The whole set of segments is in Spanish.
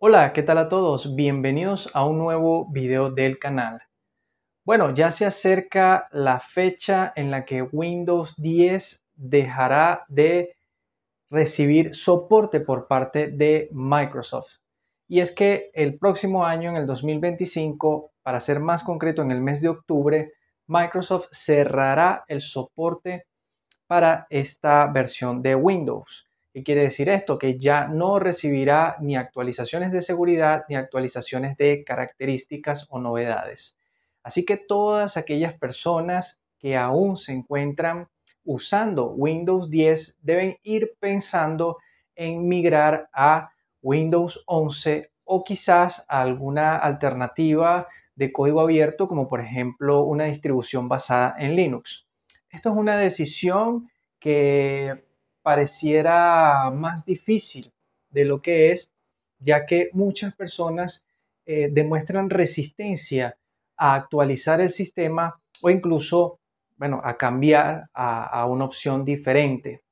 Hola, ¿qué tal a todos? Bienvenidos a un nuevo video del canal. Bueno, ya se acerca la fecha en la que Windows 10 dejará de recibir soporte por parte de Microsoft. Y es que el próximo año, en el 2025, para ser más concreto, en el mes de octubre, Microsoft cerrará el soporte para esta versión de Windows quiere decir esto? Que ya no recibirá ni actualizaciones de seguridad ni actualizaciones de características o novedades. Así que todas aquellas personas que aún se encuentran usando Windows 10 deben ir pensando en migrar a Windows 11 o quizás a alguna alternativa de código abierto como por ejemplo una distribución basada en Linux. Esto es una decisión que pareciera más difícil de lo que es, ya que muchas personas eh, demuestran resistencia a actualizar el sistema o incluso, bueno, a cambiar a una opción diferente.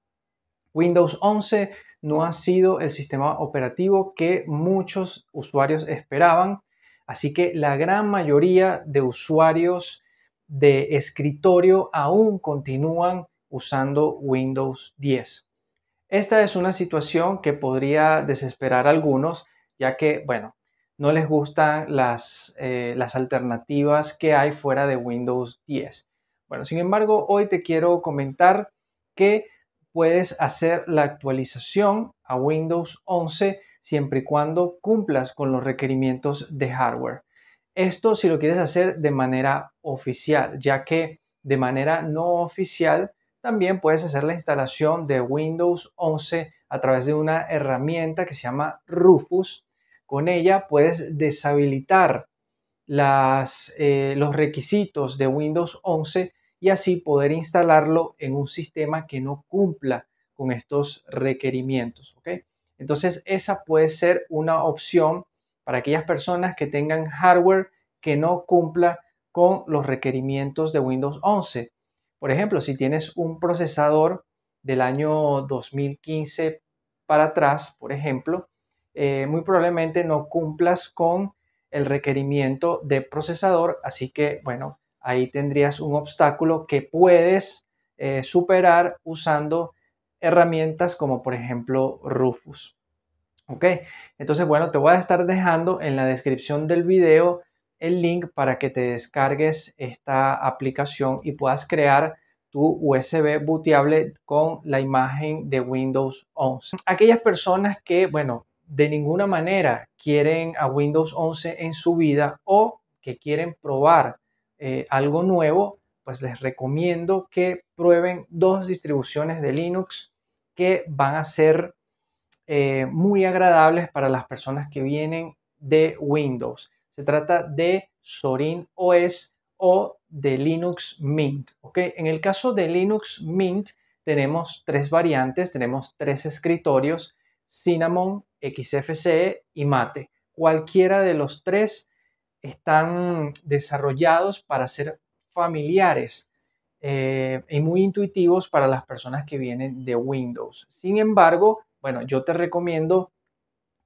Windows 11 no ha sido el sistema operativo que muchos usuarios esperaban, así que la gran mayoría de usuarios de escritorio aún continúan usando Windows 10. Esta es una situación que podría desesperar a algunos, ya que, bueno, no les gustan las, eh, las alternativas que hay fuera de Windows 10. Bueno, sin embargo, hoy te quiero comentar que puedes hacer la actualización a Windows 11 siempre y cuando cumplas con los requerimientos de hardware. Esto si lo quieres hacer de manera oficial, ya que de manera no oficial también puedes hacer la instalación de Windows 11 a través de una herramienta que se llama Rufus. Con ella puedes deshabilitar eh, los requisitos de Windows 11 y así poder instalarlo en un sistema que no cumpla con estos requerimientos. Entonces esa puede ser una opción para aquellas personas que tengan hardware que no cumpla con los requerimientos de Windows 11. Por ejemplo, si tienes un procesador del año 2015 para atrás, por ejemplo, eh, muy probablemente no cumplas con el requerimiento de procesador, así que bueno, ahí tendrías un obstáculo que puedes eh, superar usando herramientas como por ejemplo Rufus. Ok, entonces bueno, te voy a estar dejando en la descripción del video el link para que te descargues esta aplicación y puedas crear tu USB booteable con la imagen de Windows 11. Aquellas personas que, bueno, de ninguna manera quieren a Windows 11 en su vida o que quieren probar eh, algo nuevo, pues les recomiendo que prueben dos distribuciones de Linux que van a ser eh, muy agradables para las personas que vienen de Windows. Se trata de Sorin OS o de Linux Mint. ¿ok? En el caso de Linux Mint tenemos tres variantes, tenemos tres escritorios, Cinnamon, XFCE y Mate. Cualquiera de los tres están desarrollados para ser familiares eh, y muy intuitivos para las personas que vienen de Windows. Sin embargo, bueno, yo te recomiendo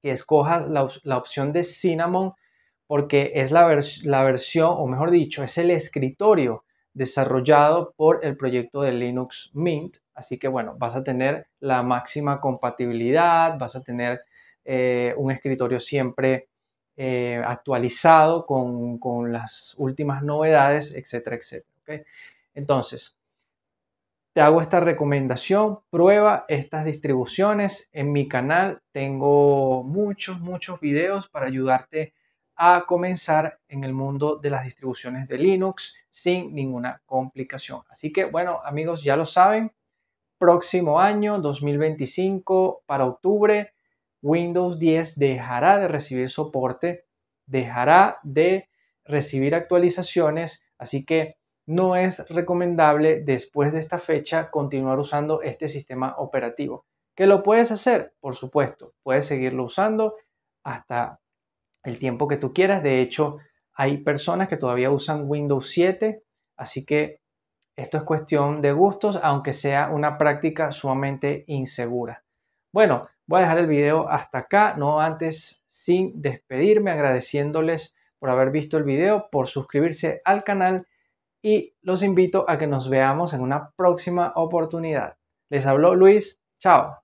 que escojas la, la opción de Cinnamon porque es la, la versión, o mejor dicho, es el escritorio desarrollado por el proyecto de Linux Mint. Así que bueno, vas a tener la máxima compatibilidad, vas a tener eh, un escritorio siempre eh, actualizado con, las últimas novedades, etcétera, etcétera. Entonces, te hago esta recomendación, prueba estas distribuciones. En mi canal tengo muchos, muchos videos para ayudarte a comenzar en el mundo de las distribuciones de Linux sin ninguna complicación. Así que bueno amigos, ya lo saben, próximo año 2025 para octubre, Windows 10 dejará de recibir soporte, dejará de recibir actualizaciones, así que no es recomendable después de esta fecha continuar usando este sistema operativo. ¿Que lo puedes hacer? Por supuesto, puedes seguirlo usando hasta el tiempo que tú quieras. De hecho, hay personas que todavía usan Windows 7, así que esto es cuestión de gustos, aunque sea una práctica sumamente insegura. Bueno, voy a dejar el video hasta acá, no antes sin despedirme, agradeciéndoles por haber visto el video, por suscribirse al canal y los invito a que nos veamos en una próxima oportunidad. Les habló Luis, chao.